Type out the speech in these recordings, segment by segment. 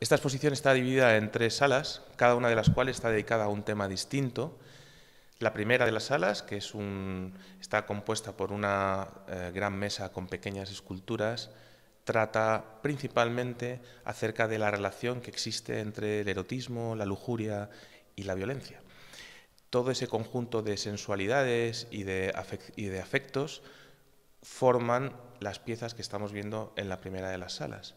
Esta exposición está dividida en tres salas, cada una de las cuales está dedicada a un tema distinto. La primera de las salas, que está compuesta por una eh, gran mesa con pequeñas esculturas, trata principalmente acerca de la relación que existe entre el erotismo, la lujuria y la violencia. Todo ese conjunto de sensualidades y de afectos forman las piezas que estamos viendo en la primera de las salas.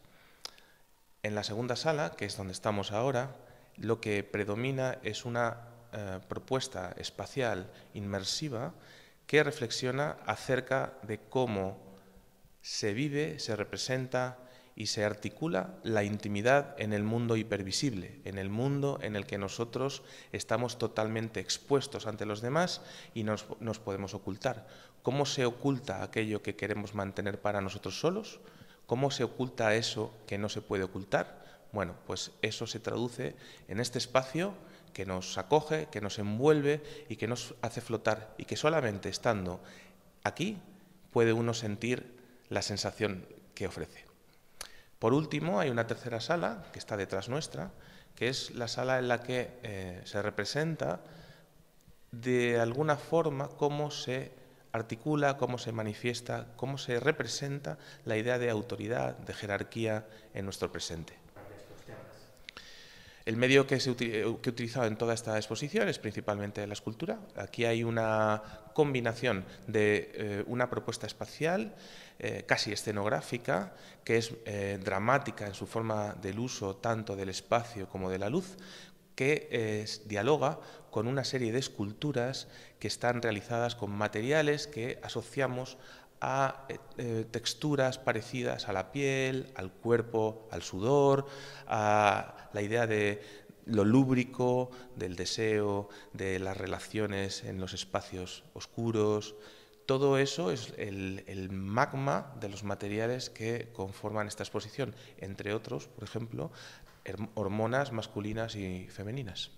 En la segunda sala, que es donde estamos ahora, lo que predomina es una eh, propuesta espacial inmersiva que reflexiona acerca de cómo se vive, se representa y se articula la intimidad en el mundo hipervisible, en el mundo en el que nosotros estamos totalmente expuestos ante los demás y nos, nos podemos ocultar. ¿Cómo se oculta aquello que queremos mantener para nosotros solos? ¿Cómo se oculta eso que no se puede ocultar? Bueno, pues eso se traduce en este espacio que nos acoge, que nos envuelve y que nos hace flotar y que solamente estando aquí puede uno sentir la sensación que ofrece. Por último, hay una tercera sala que está detrás nuestra, que es la sala en la que eh, se representa de alguna forma cómo se articula, cómo se manifiesta, cómo se representa la idea de autoridad, de jerarquía en nuestro presente. El medio que, he utilizado en toda esta exposición es principalmente la escultura. Aquí hay una combinación de eh, una propuesta espacial, eh, casi escenográfica, que es eh, dramática en su forma del uso tanto del espacio como de la luz, que eh, dialoga con una serie de esculturas que están realizadas con materiales que asociamos a eh, eh, texturas parecidas a la piel, al cuerpo, al sudor, a la idea de lo lúbrico, del deseo, de las relaciones en los espacios oscuros. Todo eso es el, el magma de los materiales que conforman esta exposición, entre otros, por ejemplo, hormonas masculinas y femeninas.